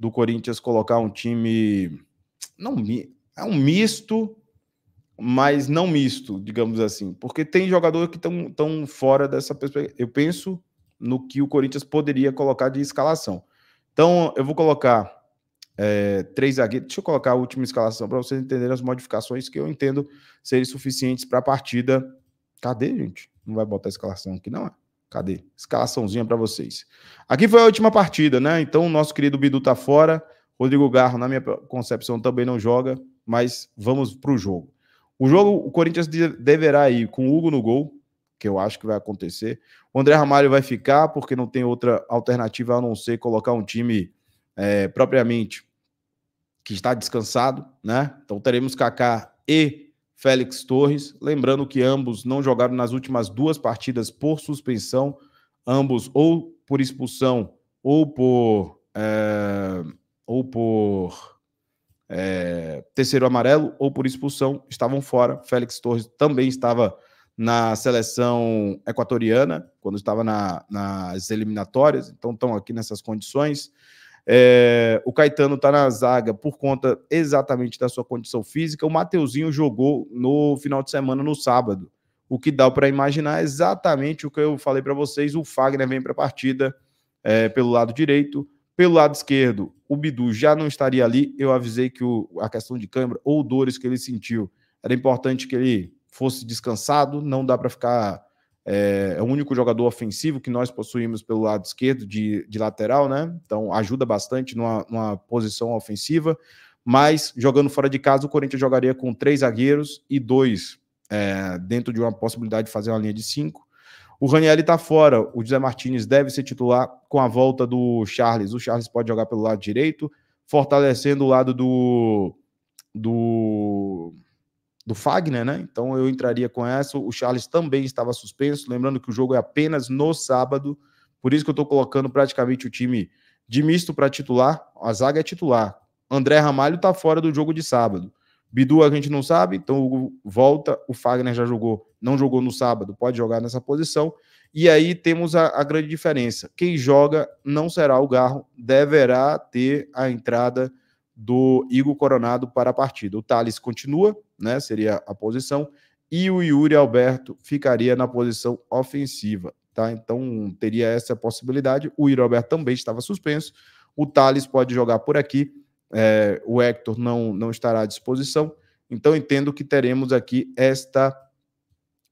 do Corinthians colocar um time não é um misto, mas não misto, digamos assim, porque tem jogador que estão tão fora dessa perspectiva. Eu penso no que o Corinthians poderia colocar de escalação. Então, eu vou colocar é, três zagueiros. Deixa eu colocar a última escalação para vocês entenderem as modificações que eu entendo serem suficientes para a partida. Cadê, gente? Não vai botar a escalação aqui, não é? Cadê? Escalaçãozinha para vocês. Aqui foi a última partida, né? Então, o nosso querido Bidu tá fora. Rodrigo Garro, na minha concepção, também não joga, mas vamos para o jogo. O jogo, o Corinthians deverá ir com o Hugo no gol, que eu acho que vai acontecer. O André Ramalho vai ficar, porque não tem outra alternativa a não ser colocar um time é, propriamente que está descansado, né? Então teremos Kaká e Félix Torres. Lembrando que ambos não jogaram nas últimas duas partidas por suspensão, ambos ou por expulsão ou por. É, ou por é, terceiro amarelo ou por expulsão, estavam fora. Félix Torres também estava na seleção equatoriana, quando estava na, nas eliminatórias, então estão aqui nessas condições. É, o Caetano está na zaga por conta exatamente da sua condição física. O Mateuzinho jogou no final de semana, no sábado. O que dá para imaginar é exatamente o que eu falei para vocês. O Fagner vem para a partida é, pelo lado direito. Pelo lado esquerdo, o Bidu já não estaria ali. Eu avisei que o, a questão de câimbra ou dores que ele sentiu era importante que ele fosse descansado. Não dá para ficar é, é, o único jogador ofensivo que nós possuímos pelo lado esquerdo de, de lateral, né? Então ajuda bastante numa, numa posição ofensiva. Mas jogando fora de casa, o Corinthians jogaria com três zagueiros e dois é, dentro de uma possibilidade de fazer uma linha de cinco. O Raniel está fora. O José Martins deve ser titular com a volta do Charles. O Charles pode jogar pelo lado direito, fortalecendo o lado do. do do Fagner, né? Então eu entraria com essa. O Charles também estava suspenso, lembrando que o jogo é apenas no sábado, por isso que eu estou colocando praticamente o time de misto para titular. A zaga é titular. André Ramalho está fora do jogo de sábado. Bidu a gente não sabe, então o Hugo volta. O Fagner já jogou, não jogou no sábado, pode jogar nessa posição. E aí temos a, a grande diferença: quem joga não será o Garro, deverá ter a entrada do Igor Coronado para a partida. O Thales continua, né? Seria a posição, e o Yuri Alberto ficaria na posição ofensiva, tá? Então teria essa possibilidade. O Yuri Alberto também estava suspenso. O Thales pode jogar por aqui. É, o Hector não, não estará à disposição. Então entendo que teremos aqui esta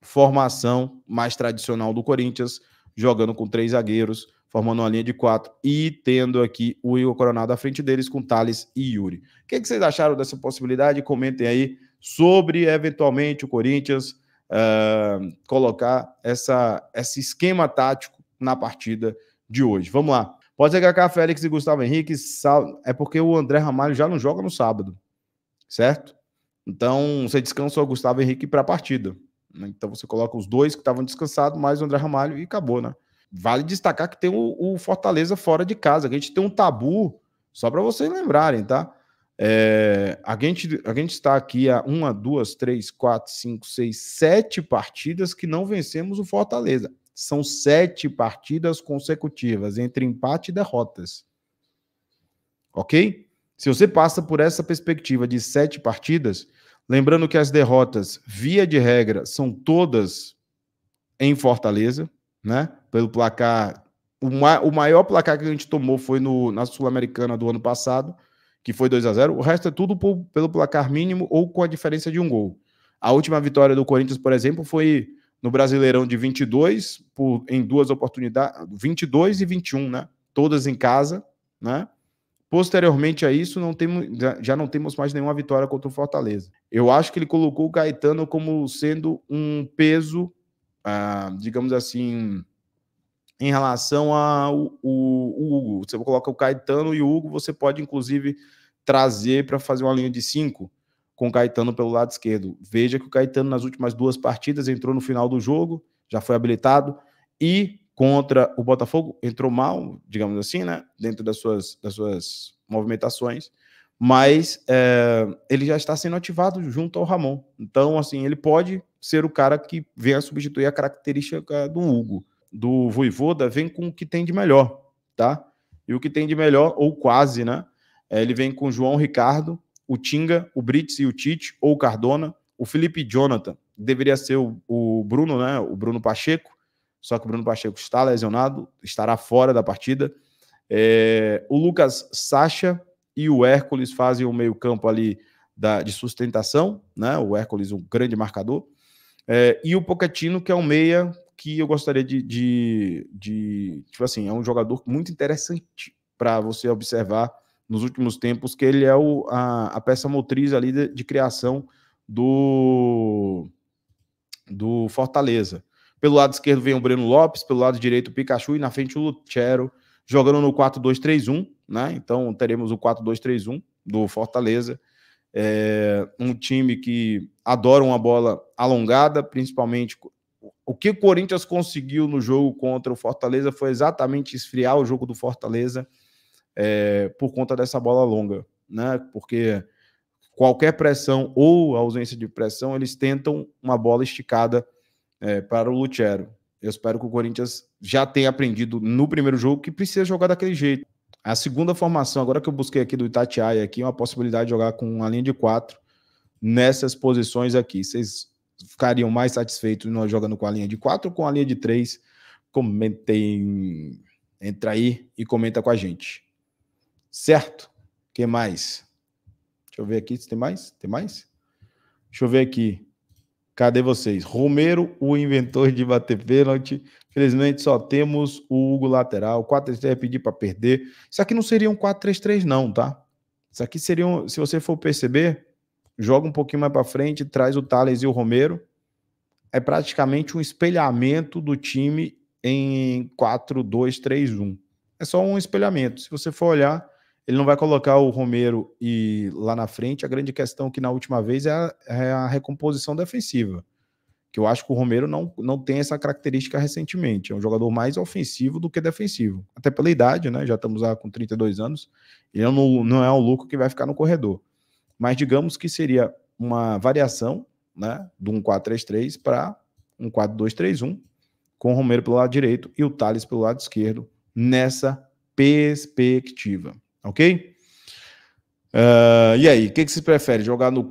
formação mais tradicional do Corinthians, jogando com três zagueiros, formando uma linha de quatro e tendo aqui o Igor Coronado à frente deles com Thales e Yuri. O que, que vocês acharam dessa possibilidade? Comentem aí sobre eventualmente o Corinthians uh, colocar essa, esse esquema tático na partida de hoje. Vamos lá. Pode que cá, Félix e Gustavo Henrique. Sal... É porque o André Ramalho já não joga no sábado, certo? Então você descansa o Gustavo Henrique para a partida. Né? Então você coloca os dois que estavam descansados, mais o André Ramalho e acabou, né? Vale destacar que tem o, o Fortaleza fora de casa, a gente tem um tabu, só para vocês lembrarem, tá? É, a, gente, a gente está aqui a uma, duas, três, quatro, cinco, seis, sete partidas que não vencemos o Fortaleza. São sete partidas consecutivas, entre empate e derrotas. Ok? Se você passa por essa perspectiva de sete partidas, lembrando que as derrotas, via de regra, são todas em Fortaleza, né? Pelo placar. O, ma o maior placar que a gente tomou foi no, na Sul-Americana do ano passado, que foi 2 a 0 O resto é tudo por, pelo placar mínimo ou com a diferença de um gol. A última vitória do Corinthians, por exemplo, foi no Brasileirão de 22, por, em duas oportunidades, 22 e 21, né? Todas em casa, né? Posteriormente a isso, não temos, já não temos mais nenhuma vitória contra o Fortaleza. Eu acho que ele colocou o Caetano como sendo um peso digamos assim, em relação ao o, o Hugo. Você coloca o Caetano e o Hugo, você pode, inclusive, trazer para fazer uma linha de cinco com o Caetano pelo lado esquerdo. Veja que o Caetano, nas últimas duas partidas, entrou no final do jogo, já foi habilitado, e contra o Botafogo entrou mal, digamos assim, né? Dentro das suas, das suas movimentações. Mas é, ele já está sendo ativado junto ao Ramon. Então, assim, ele pode ser o cara que venha substituir a característica do Hugo. Do Voivoda vem com o que tem de melhor, tá? E o que tem de melhor, ou quase, né? É, ele vem com o João Ricardo, o Tinga, o Brits e o Tite, ou o Cardona, o Felipe Jonathan, deveria ser o, o Bruno, né? O Bruno Pacheco, só que o Bruno Pacheco está lesionado, estará fora da partida. É, o Lucas Sacha e o Hércules fazem o meio-campo ali da, de sustentação, né? O Hércules, um grande marcador. É, e o Pocatino, que é um meia que eu gostaria de, de, de tipo assim, é um jogador muito interessante para você observar nos últimos tempos, que ele é o, a, a peça motriz ali de, de criação do, do Fortaleza. Pelo lado esquerdo vem o Breno Lopes, pelo lado direito o Pikachu e na frente o Lutero, jogando no 4-2-3-1, né? Então teremos o 4-2-3-1 do Fortaleza. É um time que adora uma bola alongada, principalmente. O que o Corinthians conseguiu no jogo contra o Fortaleza foi exatamente esfriar o jogo do Fortaleza é, por conta dessa bola longa, né? Porque qualquer pressão ou ausência de pressão, eles tentam uma bola esticada é, para o Lutero. Eu espero que o Corinthians já tenha aprendido no primeiro jogo que precisa jogar daquele jeito. A segunda formação, agora que eu busquei aqui do Itatiaia, aqui, é uma possibilidade de jogar com uma linha de quatro nessas posições aqui. Vocês ficariam mais satisfeitos nós jogando com a linha de quatro ou com a linha de três? Comentem, entra aí e comenta com a gente. Certo? que mais? Deixa eu ver aqui se tem mais. Tem mais? Deixa eu ver aqui. Cadê vocês? Romero, o inventor de bater pênalti, Felizmente só temos o Hugo lateral. 4-3-3 é pedir para perder. Isso aqui não seria um 4-3-3, não, tá? Isso aqui seria um. Se você for perceber, joga um pouquinho mais para frente, traz o Thales e o Romero. É praticamente um espelhamento do time em 4-2-3-1. É só um espelhamento. Se você for olhar, ele não vai colocar o Romero e lá na frente. A grande questão que na última vez é a, é a recomposição defensiva que eu acho que o Romero não, não tem essa característica recentemente. É um jogador mais ofensivo do que defensivo. Até pela idade, né? Já estamos lá com 32 anos. Ele não, não é um Luco que vai ficar no corredor. Mas digamos que seria uma variação né, de um 4-3-3 para um 4-2-3-1, com o Romero pelo lado direito e o Thales pelo lado esquerdo, nessa perspectiva. Ok? Uh, e aí, o que, que se prefere? Jogar no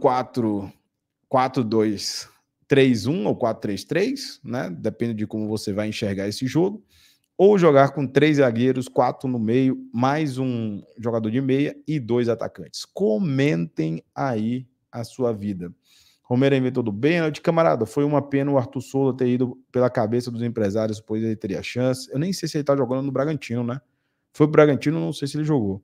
4-4-2? 3-1 ou 4-3-3, né? Depende de como você vai enxergar esse jogo. Ou jogar com três zagueiros, quatro no meio, mais um jogador de meia e dois atacantes. Comentem aí a sua vida. Romero inventou do de Camarada, foi uma pena o Arthur Souza ter ido pela cabeça dos empresários, pois ele teria chance. Eu nem sei se ele tá jogando no Bragantino, né? Foi o Bragantino, não sei se ele jogou.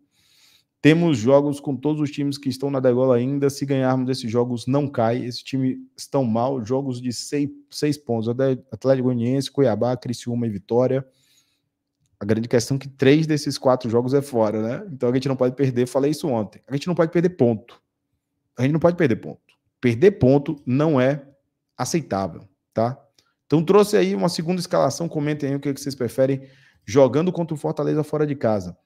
Temos jogos com todos os times que estão na degola ainda. Se ganharmos esses jogos, não cai. Esse time estão mal. Jogos de seis, seis pontos. Atlético Goianiense, Cuiabá, Criciúma e Vitória. A grande questão é que três desses quatro jogos é fora, né? Então a gente não pode perder. Falei isso ontem. A gente não pode perder ponto. A gente não pode perder ponto. Perder ponto não é aceitável, tá? Então trouxe aí uma segunda escalação. Comentem aí o que é vocês preferem jogando contra o Fortaleza fora de casa.